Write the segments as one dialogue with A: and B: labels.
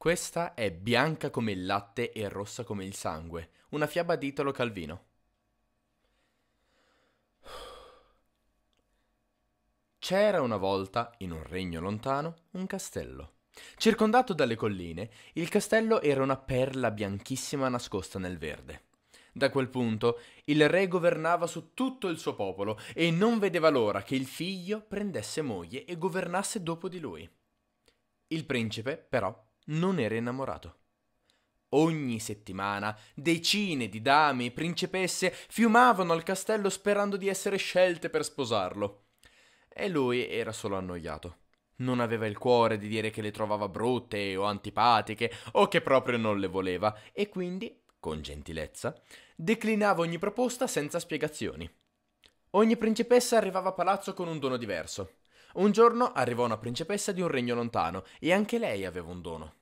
A: Questa è bianca come il latte e rossa come il sangue, una fiaba di Italo Calvino. C'era una volta, in un regno lontano, un castello. Circondato dalle colline, il castello era una perla bianchissima nascosta nel verde. Da quel punto il re governava su tutto il suo popolo e non vedeva l'ora che il figlio prendesse moglie e governasse dopo di lui. Il principe, però, non era innamorato. Ogni settimana decine di dame e principesse fiumavano al castello sperando di essere scelte per sposarlo. E lui era solo annoiato. Non aveva il cuore di dire che le trovava brutte o antipatiche o che proprio non le voleva e quindi, con gentilezza, declinava ogni proposta senza spiegazioni. Ogni principessa arrivava a palazzo con un dono diverso. Un giorno arrivò una principessa di un regno lontano e anche lei aveva un dono.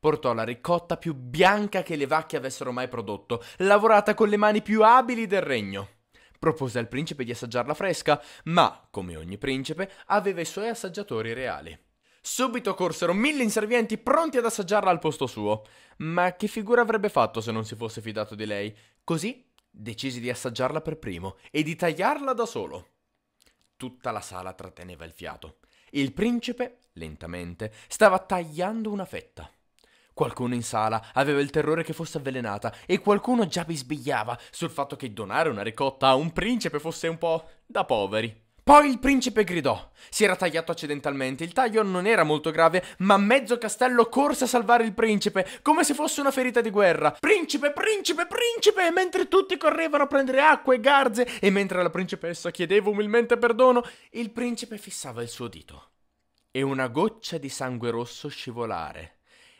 A: Portò la ricotta più bianca che le vacche avessero mai prodotto, lavorata con le mani più abili del regno. Propose al principe di assaggiarla fresca, ma, come ogni principe, aveva i suoi assaggiatori reali. Subito corsero mille inservienti pronti ad assaggiarla al posto suo. Ma che figura avrebbe fatto se non si fosse fidato di lei? Così decise di assaggiarla per primo e di tagliarla da solo. Tutta la sala tratteneva il fiato. Il principe, lentamente, stava tagliando una fetta. Qualcuno in sala aveva il terrore che fosse avvelenata e qualcuno già bisbigliava sul fatto che donare una ricotta a un principe fosse un po' da poveri. Poi il principe gridò. Si era tagliato accidentalmente, il taglio non era molto grave, ma mezzo castello corse a salvare il principe, come se fosse una ferita di guerra. Principe, principe, principe! Mentre tutti correvano a prendere acqua e garze, e mentre la principessa chiedeva umilmente perdono, il principe fissava il suo dito. E una goccia di sangue rosso scivolare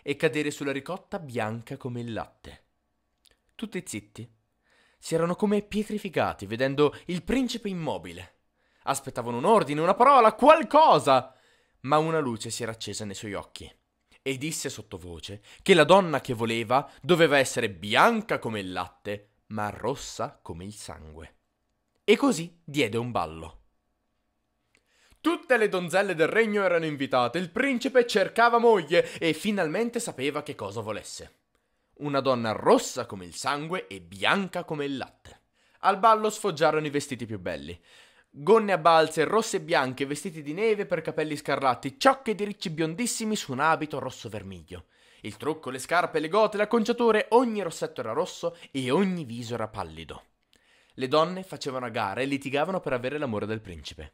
A: e cadere sulla ricotta bianca come il latte. Tutti zitti. Si erano come pietrificati vedendo il principe immobile. Aspettavano un ordine, una parola, qualcosa! Ma una luce si era accesa nei suoi occhi e disse sottovoce che la donna che voleva doveva essere bianca come il latte, ma rossa come il sangue. E così diede un ballo. Tutte le donzelle del regno erano invitate, il principe cercava moglie e finalmente sapeva che cosa volesse. Una donna rossa come il sangue e bianca come il latte. Al ballo sfoggiarono i vestiti più belli. Gonne a balze rosse e bianche, vestiti di neve per capelli scarlatti, ciocche di ricci biondissimi su un abito rosso vermiglio. Il trucco, le scarpe, le gote, le acconciature, ogni rossetto era rosso e ogni viso era pallido. Le donne facevano a gara e litigavano per avere l'amore del principe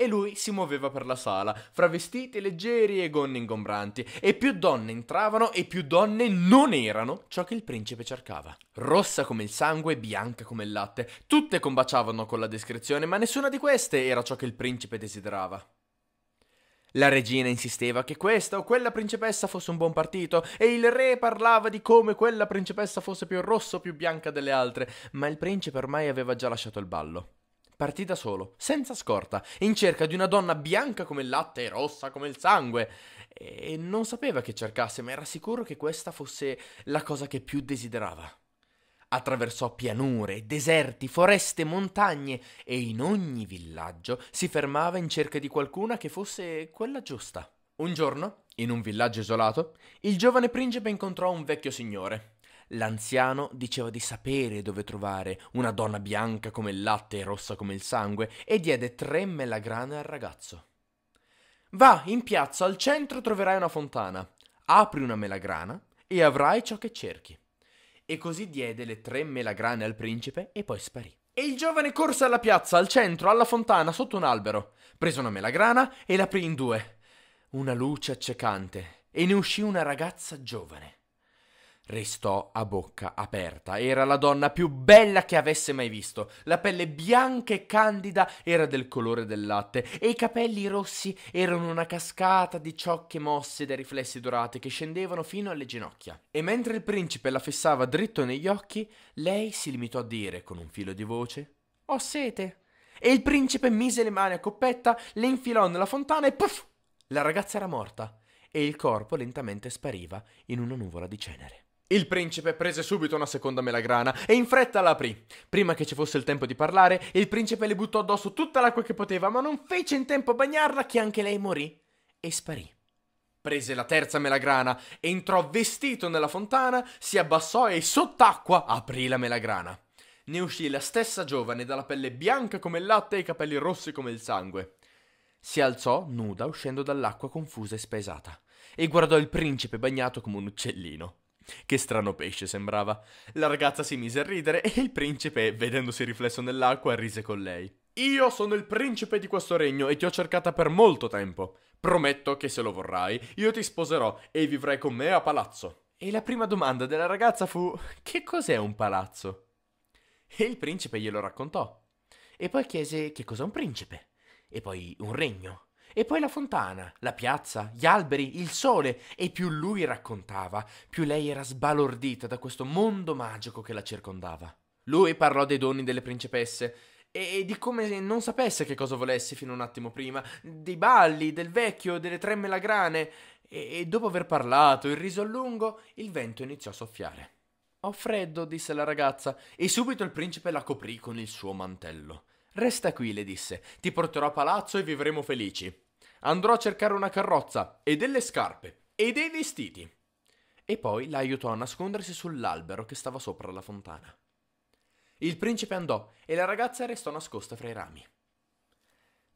A: e lui si muoveva per la sala, fra vestiti leggeri e gonne ingombranti, e più donne entravano e più donne non erano ciò che il principe cercava. Rossa come il sangue, bianca come il latte, tutte combaciavano con la descrizione, ma nessuna di queste era ciò che il principe desiderava. La regina insisteva che questa o quella principessa fosse un buon partito e il re parlava di come quella principessa fosse più rossa o più bianca delle altre, ma il principe ormai aveva già lasciato il ballo partì da solo, senza scorta, in cerca di una donna bianca come il latte e rossa come il sangue. E non sapeva che cercasse, ma era sicuro che questa fosse la cosa che più desiderava. Attraversò pianure, deserti, foreste, montagne e in ogni villaggio si fermava in cerca di qualcuna che fosse quella giusta. Un giorno, in un villaggio isolato, il giovane principe incontrò un vecchio signore, L'anziano diceva di sapere dove trovare una donna bianca come il latte e rossa come il sangue e diede tre melagrane al ragazzo. Va, in piazza al centro troverai una fontana. Apri una melagrana e avrai ciò che cerchi. E così diede le tre melagrane al principe e poi sparì. E il giovane corse alla piazza, al centro, alla fontana, sotto un albero. Prese una melagrana e l'aprì in due. Una luce accecante e ne uscì una ragazza giovane restò a bocca aperta. Era la donna più bella che avesse mai visto. La pelle bianca e candida era del colore del latte e i capelli rossi erano una cascata di ciocche mosse dai riflessi dorati che scendevano fino alle ginocchia. E mentre il principe la fissava dritto negli occhi, lei si limitò a dire con un filo di voce: Ho sete. E il principe mise le mani a coppetta, le infilò nella fontana e puff! La ragazza era morta e il corpo lentamente spariva in una nuvola di cenere. Il principe prese subito una seconda melagrana e in fretta la aprì. Prima che ci fosse il tempo di parlare, il principe le buttò addosso tutta l'acqua che poteva, ma non fece in tempo a bagnarla che anche lei morì e sparì. Prese la terza melagrana, entrò vestito nella fontana, si abbassò e sott'acqua aprì la melagrana. Ne uscì la stessa giovane dalla pelle bianca come il latte e i capelli rossi come il sangue. Si alzò nuda uscendo dall'acqua confusa e spesata e guardò il principe bagnato come un uccellino. Che strano pesce sembrava. La ragazza si mise a ridere e il principe, vedendosi riflesso nell'acqua, rise con lei. Io sono il principe di questo regno e ti ho cercata per molto tempo. Prometto che se lo vorrai, io ti sposerò e vivrai con me a palazzo. E la prima domanda della ragazza fu: Che cos'è un palazzo? E il principe glielo raccontò. E poi chiese che cos'è un principe. E poi un regno. E poi la fontana, la piazza, gli alberi, il sole, e più lui raccontava, più lei era sbalordita da questo mondo magico che la circondava. Lui parlò dei doni delle principesse, e di come non sapesse che cosa volesse fino a un attimo prima, dei balli, del vecchio, delle tre melagrane, e, e dopo aver parlato, il riso a lungo, il vento iniziò a soffiare. Ho freddo, disse la ragazza, e subito il principe la coprì con il suo mantello. Resta qui, le disse, ti porterò a palazzo e vivremo felici. Andrò a cercare una carrozza e delle scarpe e dei vestiti. E poi la aiutò a nascondersi sull'albero che stava sopra la fontana. Il principe andò e la ragazza restò nascosta fra i rami.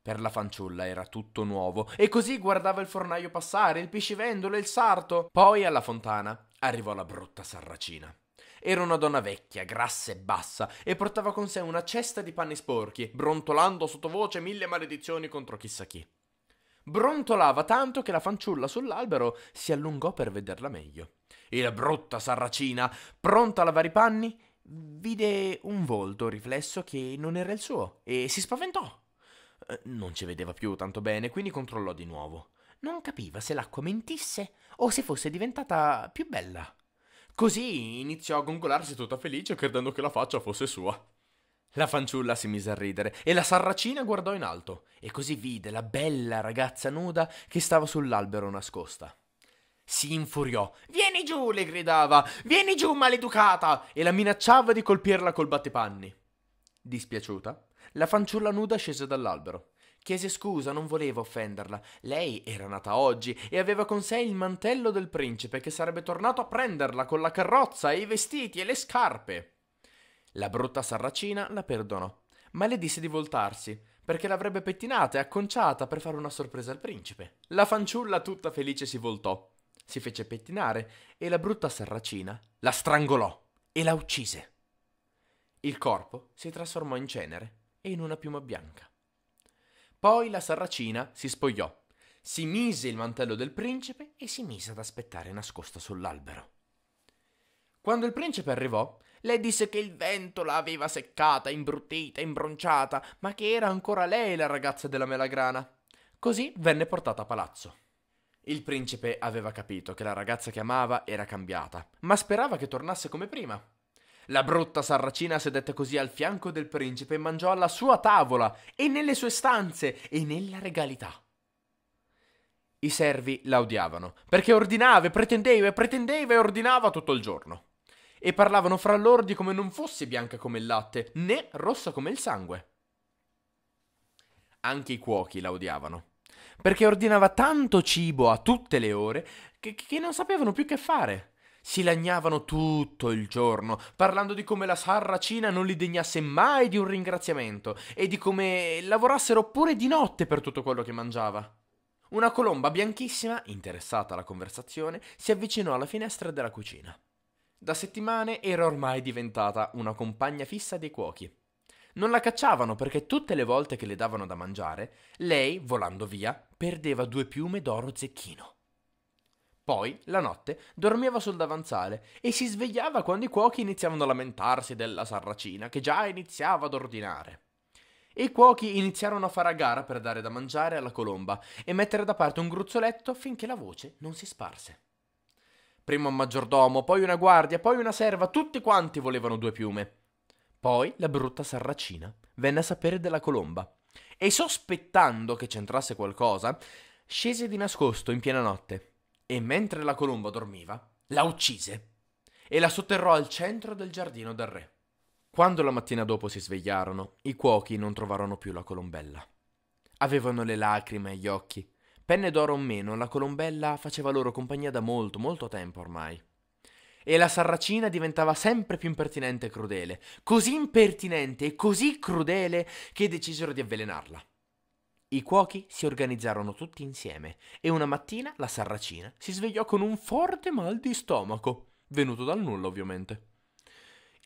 A: Per la fanciulla era tutto nuovo e così guardava il fornaio passare, il piscivendolo e il sarto. Poi alla fontana arrivò la brutta sarracina. Era una donna vecchia, grassa e bassa, e portava con sé una cesta di panni sporchi, brontolando sottovoce mille maledizioni contro chissà chi. Brontolava tanto che la fanciulla sull'albero si allungò per vederla meglio. E la brutta sarracina, pronta a lavare i panni, vide un volto riflesso che non era il suo e si spaventò. Eh, non ci vedeva più tanto bene, quindi controllò di nuovo. Non capiva se l'acqua mentisse o se fosse diventata più bella. Così iniziò a gongolarsi tutta felice credendo che la faccia fosse sua. La fanciulla si mise a ridere e la sarracina guardò in alto e così vide la bella ragazza nuda che stava sull'albero nascosta. Si infuriò. Vieni giù, le gridava. Vieni giù, maleducata! E la minacciava di colpirla col battepanni. Dispiaciuta, la fanciulla nuda scese dall'albero. Chiese scusa, non voleva offenderla. Lei era nata oggi e aveva con sé il mantello del principe che sarebbe tornato a prenderla con la carrozza e i vestiti e le scarpe. La brutta sarracina la perdonò, ma le disse di voltarsi, perché l'avrebbe pettinata e acconciata per fare una sorpresa al principe. La fanciulla tutta felice si voltò, si fece pettinare e la brutta sarracina la strangolò e la uccise. Il corpo si trasformò in cenere e in una piuma bianca. Poi la sarracina si spogliò, si mise il mantello del principe e si mise ad aspettare nascosta sull'albero. Quando il principe arrivò, le disse che il vento la aveva seccata, imbruttita, imbronciata, ma che era ancora lei la ragazza della melagrana. Così venne portata a palazzo. Il principe aveva capito che la ragazza che amava era cambiata, ma sperava che tornasse come prima. La brutta sarracina sedette così al fianco del principe e mangiò alla sua tavola, e nelle sue stanze, e nella regalità. I servi la odiavano, perché ordinava e pretendeva e pretendeva e ordinava tutto il giorno e parlavano fra loro di come non fosse bianca come il latte, né rossa come il sangue. Anche i cuochi la odiavano, perché ordinava tanto cibo a tutte le ore che, che non sapevano più che fare. Si lagnavano tutto il giorno, parlando di come la sarracina non li degnasse mai di un ringraziamento e di come lavorassero pure di notte per tutto quello che mangiava. Una colomba bianchissima, interessata alla conversazione, si avvicinò alla finestra della cucina. Da settimane era ormai diventata una compagna fissa dei cuochi. Non la cacciavano perché tutte le volte che le davano da mangiare, lei, volando via, perdeva due piume d'oro zecchino. Poi, la notte, dormiva sul davanzale e si svegliava quando i cuochi iniziavano a lamentarsi della sarracina che già iniziava ad ordinare. E i cuochi iniziarono a fare a gara per dare da mangiare alla colomba e mettere da parte un gruzzoletto finché la voce non si sparse. Prima un maggiordomo, poi una guardia, poi una serva, tutti quanti volevano due piume. Poi la brutta sarracina venne a sapere della colomba e sospettando che c'entrasse qualcosa, scese di nascosto in piena notte e mentre la colomba dormiva, la uccise e la sotterrò al centro del giardino del re. Quando la mattina dopo si svegliarono, i cuochi non trovarono più la colombella. Avevano le lacrime agli occhi Penne d'oro o meno, la Colombella faceva loro compagnia da molto, molto tempo ormai. E la Sarracina diventava sempre più impertinente e crudele, così impertinente e così crudele che decisero di avvelenarla. I cuochi si organizzarono tutti insieme e una mattina la Sarracina si svegliò con un forte mal di stomaco, venuto dal nulla ovviamente.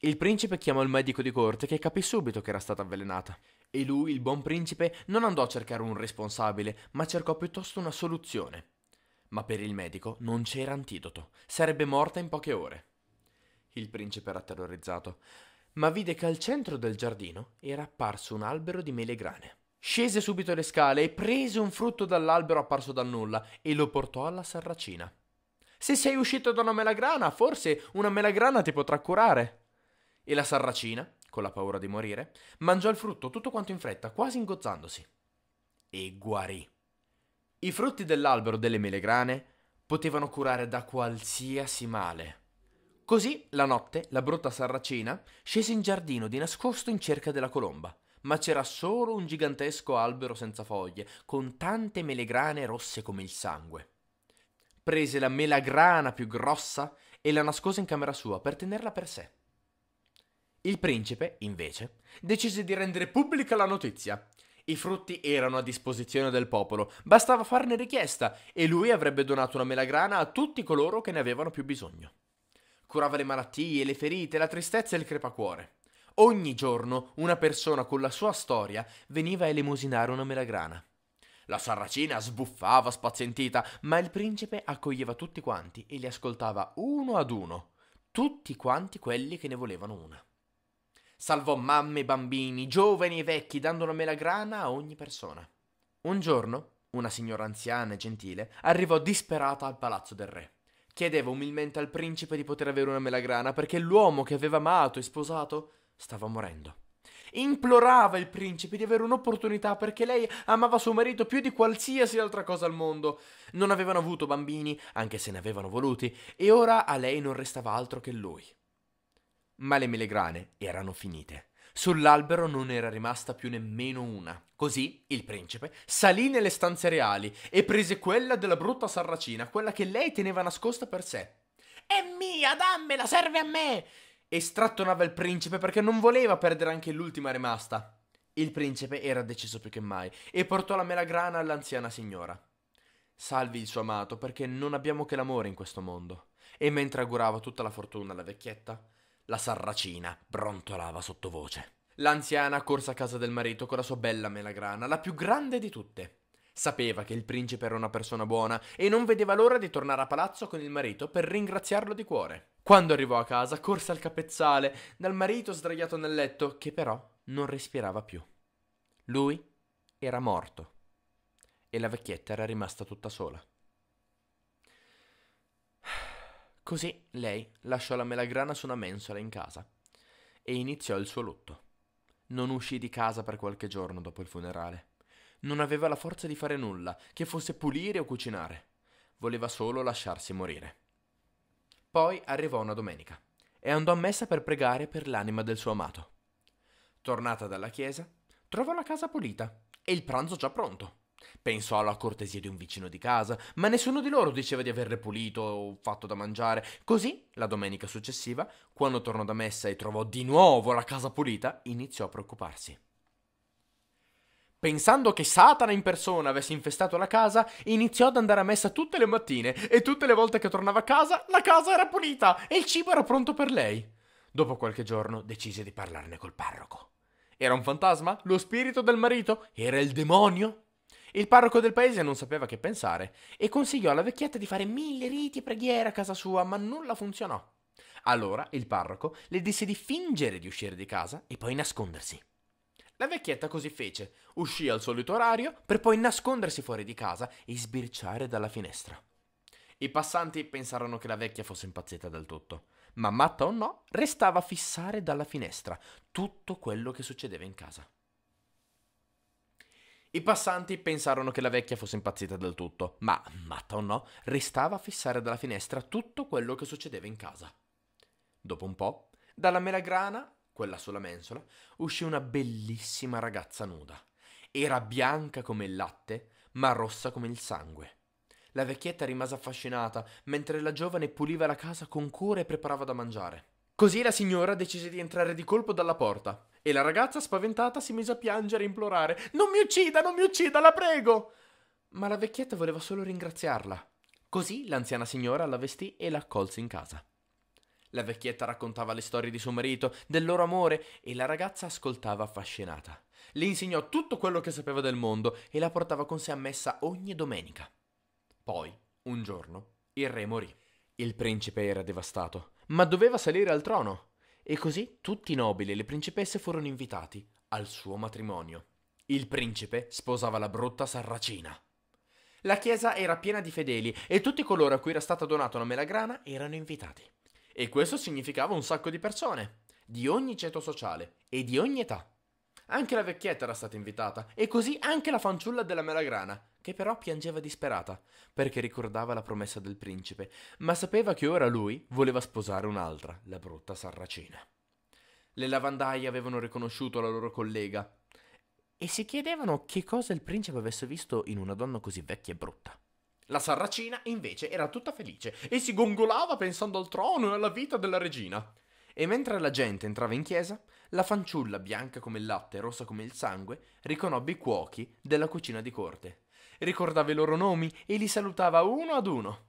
A: Il principe chiamò il medico di corte che capì subito che era stata avvelenata. E lui, il buon principe, non andò a cercare un responsabile, ma cercò piuttosto una soluzione. Ma per il medico non c'era antidoto, sarebbe morta in poche ore. Il principe era terrorizzato, ma vide che al centro del giardino era apparso un albero di melegrane. Scese subito le scale e prese un frutto dall'albero apparso dal nulla e lo portò alla sarracina. Se sei uscito da una melagrana, forse una melagrana ti potrà curare. E la sarracina, con la paura di morire, mangiò il frutto tutto quanto in fretta, quasi ingozzandosi. E guarì. I frutti dell'albero delle melegrane potevano curare da qualsiasi male. Così, la notte, la brutta sarracina scese in giardino di nascosto in cerca della colomba, ma c'era solo un gigantesco albero senza foglie, con tante melegrane rosse come il sangue. Prese la melagrana più grossa e la nascose in camera sua per tenerla per sé. Il principe, invece, decise di rendere pubblica la notizia. I frutti erano a disposizione del popolo, bastava farne richiesta e lui avrebbe donato una melagrana a tutti coloro che ne avevano più bisogno. Curava le malattie, le ferite, la tristezza e il crepacuore. Ogni giorno una persona con la sua storia veniva a elemosinare una melagrana. La sarracina sbuffava spazientita, ma il principe accoglieva tutti quanti e li ascoltava uno ad uno, tutti quanti quelli che ne volevano una. Salvò mamme, bambini, giovani e vecchi, dando la melagrana a ogni persona. Un giorno, una signora anziana e gentile arrivò disperata al palazzo del re. Chiedeva umilmente al principe di poter avere una melagrana perché l'uomo che aveva amato e sposato stava morendo. Implorava il principe di avere un'opportunità perché lei amava suo marito più di qualsiasi altra cosa al mondo. Non avevano avuto bambini, anche se ne avevano voluti, e ora a lei non restava altro che lui. Ma le melegrane erano finite. Sull'albero non era rimasta più nemmeno una. Così il principe salì nelle stanze reali e prese quella della brutta sarracina, quella che lei teneva nascosta per sé. È mia, dammela, serve a me! E strattonava il principe perché non voleva perdere anche l'ultima rimasta. Il principe era deciso più che mai e portò la melagrana all'anziana signora. Salvi il suo amato perché non abbiamo che l'amore in questo mondo. E mentre augurava tutta la fortuna alla vecchietta, la sarracina brontolava sottovoce. L'anziana corse a casa del marito con la sua bella melagrana, la più grande di tutte. Sapeva che il principe era una persona buona e non vedeva l'ora di tornare a palazzo con il marito per ringraziarlo di cuore. Quando arrivò a casa, corse al capezzale dal marito sdraiato nel letto, che però non respirava più. Lui era morto e la vecchietta era rimasta tutta sola. Così lei lasciò la melagrana su una mensola in casa e iniziò il suo lutto. Non uscì di casa per qualche giorno dopo il funerale. Non aveva la forza di fare nulla, che fosse pulire o cucinare. Voleva solo lasciarsi morire. Poi arrivò una domenica e andò a messa per pregare per l'anima del suo amato. Tornata dalla chiesa, trovò la casa pulita e il pranzo già pronto. Pensò alla cortesia di un vicino di casa, ma nessuno di loro diceva di averle pulito o fatto da mangiare. Così, la domenica successiva, quando tornò da messa e trovò di nuovo la casa pulita, iniziò a preoccuparsi. Pensando che Satana in persona avesse infestato la casa, iniziò ad andare a messa tutte le mattine e tutte le volte che tornava a casa la casa era pulita e il cibo era pronto per lei. Dopo qualche giorno decise di parlarne col parroco. Era un fantasma? Lo spirito del marito? Era il demonio? Il parroco del paese non sapeva che pensare e consigliò alla vecchietta di fare mille riti e preghiere a casa sua, ma nulla funzionò. Allora il parroco le disse di fingere di uscire di casa e poi nascondersi. La vecchietta così fece, uscì al solito orario per poi nascondersi fuori di casa e sbirciare dalla finestra. I passanti pensarono che la vecchia fosse impazzita del tutto, ma matta o no, restava a fissare dalla finestra tutto quello che succedeva in casa. I passanti pensarono che la vecchia fosse impazzita del tutto, ma, matta o no, restava a fissare dalla finestra tutto quello che succedeva in casa. Dopo un po', dalla melagrana, quella sulla mensola, uscì una bellissima ragazza nuda. Era bianca come il latte, ma rossa come il sangue. La vecchietta rimase affascinata, mentre la giovane puliva la casa con cura e preparava da mangiare. Così la signora decise di entrare di colpo dalla porta e la ragazza spaventata si mise a piangere e implorare Non mi uccida, non mi uccida, la prego! Ma la vecchietta voleva solo ringraziarla. Così l'anziana signora la vestì e la accolse in casa. La vecchietta raccontava le storie di suo marito, del loro amore, e la ragazza ascoltava affascinata. Le insegnò tutto quello che sapeva del mondo e la portava con sé a messa ogni domenica. Poi, un giorno, il re morì. Il principe era devastato, ma doveva salire al trono. E così tutti i nobili e le principesse furono invitati al suo matrimonio. Il principe sposava la brutta sarracina. La chiesa era piena di fedeli e tutti coloro a cui era stata donata una melagrana erano invitati. E questo significava un sacco di persone, di ogni ceto sociale e di ogni età. Anche la vecchietta era stata invitata, e così anche la fanciulla della melagrana, che però piangeva disperata, perché ricordava la promessa del principe, ma sapeva che ora lui voleva sposare un'altra, la brutta sarracina. Le lavandaie avevano riconosciuto la loro collega e si chiedevano che cosa il principe avesse visto in una donna così vecchia e brutta. La sarracina invece era tutta felice e si gongolava pensando al trono e alla vita della regina. E mentre la gente entrava in chiesa, la fanciulla, bianca come il latte e rossa come il sangue, riconobbe i cuochi della cucina di corte. Ricordava i loro nomi e li salutava uno ad uno.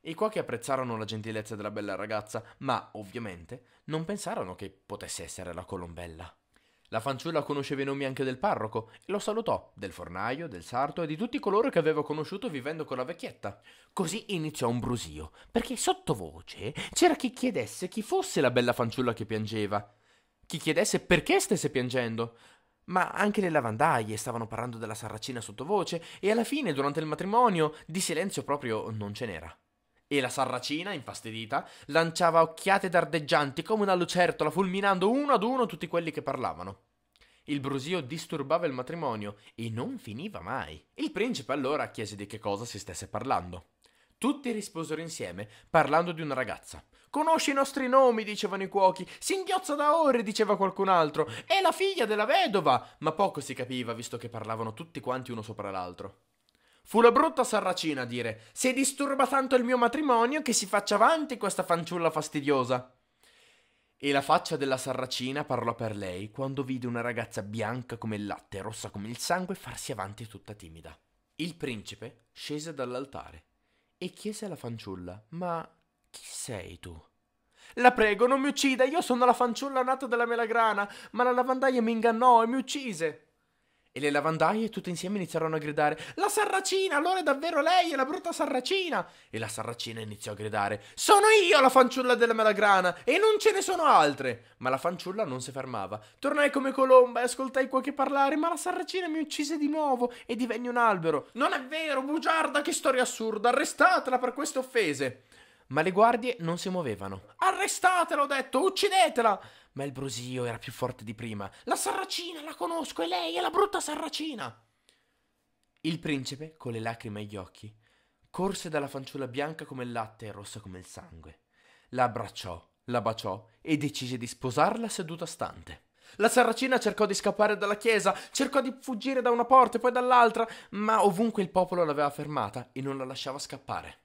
A: I cuochi apprezzarono la gentilezza della bella ragazza, ma ovviamente non pensarono che potesse essere la colombella. La fanciulla conosceva i nomi anche del parroco e lo salutò, del fornaio, del sarto e di tutti coloro che aveva conosciuto vivendo con la vecchietta. Così iniziò un brusio, perché sottovoce c'era chi chiedesse chi fosse la bella fanciulla che piangeva, chi chiedesse perché stesse piangendo. Ma anche le lavandaie stavano parlando della sarracina sottovoce e alla fine, durante il matrimonio, di silenzio proprio non ce n'era. E la sarracina, infastidita, lanciava occhiate dardeggianti come una lucertola, fulminando uno ad uno tutti quelli che parlavano. Il brusio disturbava il matrimonio e non finiva mai. Il principe allora chiese di che cosa si stesse parlando. Tutti risposero insieme, parlando di una ragazza. Conosci i nostri nomi, dicevano i cuochi. Singhiozza da ore, diceva qualcun altro. È la figlia della vedova. Ma poco si capiva, visto che parlavano tutti quanti uno sopra l'altro. Fu la brutta sarracina a dire: Se disturba tanto il mio matrimonio, che si faccia avanti questa fanciulla fastidiosa. E la faccia della sarracina parlò per lei quando vide una ragazza bianca come il latte e rossa come il sangue farsi avanti tutta timida. Il principe scese dall'altare e chiese alla fanciulla: Ma chi sei tu? La prego, non mi uccida, io sono la fanciulla nata della melagrana, ma la lavandaia mi ingannò e mi uccise. E le lavandaie tutte insieme iniziarono a gridare La sarracina, allora è davvero lei, è la brutta sarracina! E la sarracina iniziò a gridare Sono io la fanciulla della melagrana e non ce ne sono altre! Ma la fanciulla non si fermava. Tornai come colomba e ascoltai qualche parlare, ma la sarracina mi uccise di nuovo e divenne un albero. Non è vero, bugiarda, che storia assurda! Arrestatela per queste offese! ma le guardie non si muovevano. Arrestatela, ho detto, uccidetela! Ma il brusio era più forte di prima. La sarracina, la conosco, è lei, è la brutta sarracina! Il principe, con le lacrime agli occhi, corse dalla fanciulla bianca come il latte e rossa come il sangue. La abbracciò, la baciò e decise di sposarla seduta stante. La sarracina cercò di scappare dalla chiesa, cercò di fuggire da una porta e poi dall'altra, ma ovunque il popolo l'aveva fermata e non la lasciava scappare.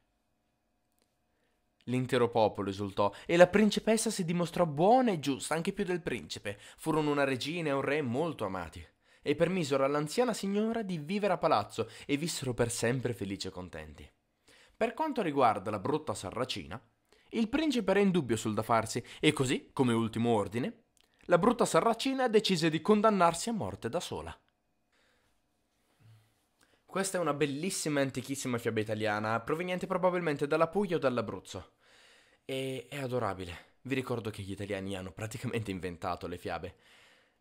A: L'intero popolo esultò e la principessa si dimostrò buona e giusta anche più del principe. Furono una regina e un re molto amati e permisero all'anziana signora di vivere a palazzo e vissero per sempre felici e contenti. Per quanto riguarda la brutta sarracina, il principe era in dubbio sul da farsi e così, come ultimo ordine, la brutta sarracina decise di condannarsi a morte da sola. Questa è una bellissima e antichissima fiaba italiana, proveniente probabilmente dalla Puglia o dall'Abruzzo. E è adorabile. Vi ricordo che gli italiani hanno praticamente inventato le fiabe.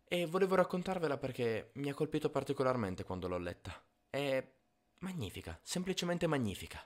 A: E volevo raccontarvela perché mi ha colpito particolarmente quando l'ho letta. È magnifica, semplicemente magnifica.